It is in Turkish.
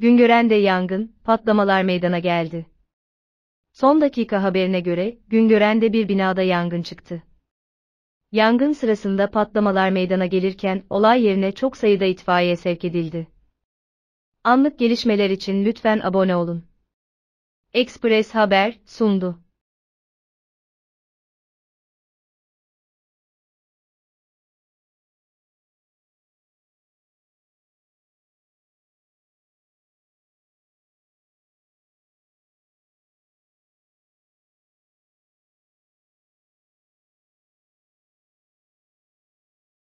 Güngören'de yangın, patlamalar meydana geldi. Son dakika haberine göre, Güngören'de bir binada yangın çıktı. Yangın sırasında patlamalar meydana gelirken olay yerine çok sayıda itfaiye sevk edildi. Anlık gelişmeler için lütfen abone olun. Express Haber sundu.